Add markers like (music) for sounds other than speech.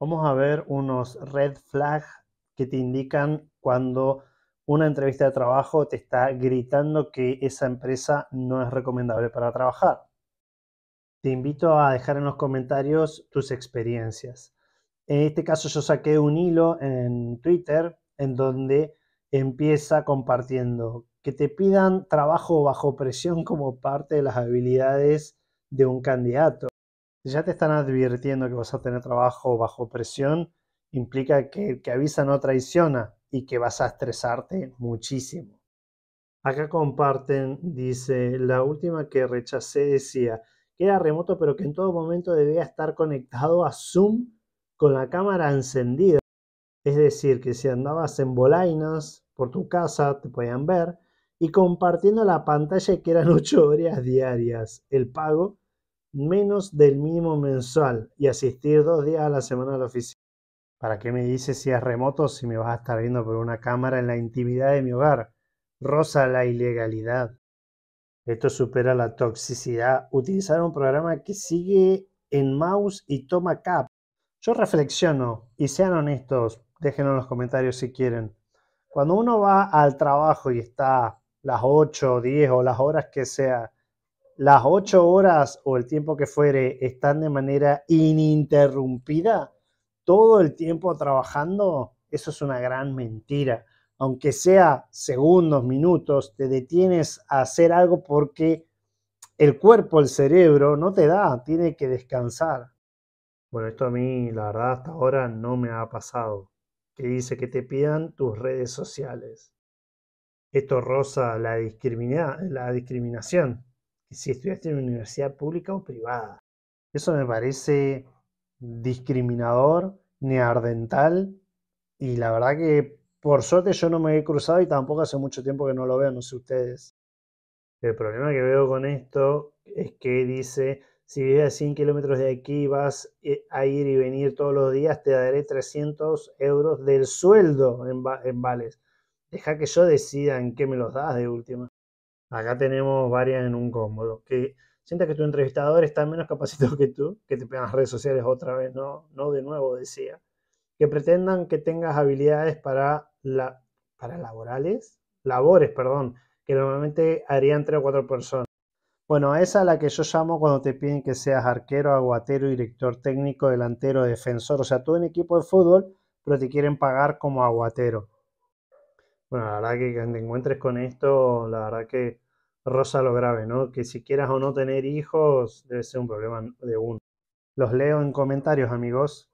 vamos a ver unos red flags que te indican cuando una entrevista de trabajo te está gritando que esa empresa no es recomendable para trabajar. Te invito a dejar en los comentarios tus experiencias. En este caso yo saqué un hilo en Twitter en donde empieza compartiendo que te pidan trabajo bajo presión como parte de las habilidades de un candidato. Si ya te están advirtiendo que vas a tener trabajo bajo presión, implica que que avisa no traiciona y que vas a estresarte muchísimo. Acá comparten, dice, la última que rechacé decía que era remoto pero que en todo momento debía estar conectado a Zoom con la cámara encendida. Es decir, que si andabas en bolainas por tu casa, te podían ver, y compartiendo la pantalla que eran 8 (laughs) horas diarias el pago menos del mínimo mensual y asistir dos días a la semana a la oficina. ¿Para qué me dices si es remoto si me vas a estar viendo por una cámara en la intimidad de mi hogar? Rosa la ilegalidad. Esto supera la toxicidad. Utilizar un programa que sigue en mouse y toma cap. Yo reflexiono y sean honestos, déjenlo en los comentarios si quieren. Cuando uno va al trabajo y está las 8, 10 o las horas que sea, las ocho horas o el tiempo que fuere están de manera ininterrumpida todo el tiempo trabajando, eso es una gran mentira. Aunque sea segundos, minutos, te detienes a hacer algo porque el cuerpo, el cerebro, no te da, tiene que descansar. Bueno, esto a mí, la verdad, hasta ahora no me ha pasado. Que dice que te pidan tus redes sociales. Esto roza la, la discriminación si estudiaste en una universidad pública o privada. Eso me parece discriminador, neardental, y la verdad que por suerte yo no me he cruzado y tampoco hace mucho tiempo que no lo veo, no sé ustedes. El problema que veo con esto es que dice, si vives a 100 kilómetros de aquí vas eh, a ir y venir todos los días, te daré 300 euros del sueldo en, en vales. Deja que yo decida en qué me los das de última. Acá tenemos varias en un cómodo Que sienta que tu entrevistador está menos capacitado que tú, que te pegan las redes sociales otra vez, no, no de nuevo decía. Que pretendan que tengas habilidades para, la, para laborales, labores, perdón, que normalmente harían tres o cuatro personas. Bueno, esa es la que yo llamo cuando te piden que seas arquero, aguatero, director técnico, delantero, defensor. O sea, tú en equipo de fútbol, pero te quieren pagar como aguatero. Bueno, la verdad que cuando te encuentres con esto, la verdad que rosa lo grave, ¿no? Que si quieras o no tener hijos, debe ser un problema de uno. Los leo en comentarios, amigos.